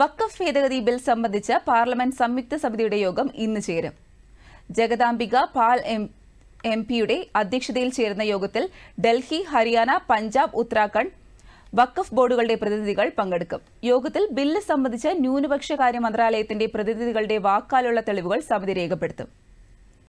വക്കഫ് ഭേദഗതി ബിൽ സംബന്ധിച്ച് പാർലമെന്റ് സംയുക്ത സമിതിയുടെ യോഗം ഇന്ന് ചേരും ജഗദാംബിക പാൽ എം എം പിയുടെ അധ്യക്ഷതയിൽ ചേരുന്ന യോഗത്തിൽ ഡൽഹി ഹരിയാന പഞ്ചാബ് ഉത്തരാഖണ്ഡ് വഖഫ് ബോർഡുകളുടെ പ്രതിനിധികൾ പങ്കെടുക്കും യോഗത്തിൽ ബില്ല് സംബന്ധിച്ച് ന്യൂനപക്ഷകാര്യ മന്ത്രാലയത്തിന്റെ പ്രതിനിധികളുടെ വാക്കാലുള്ള തെളിവുകൾ സമിതി രേഖപ്പെടുത്തും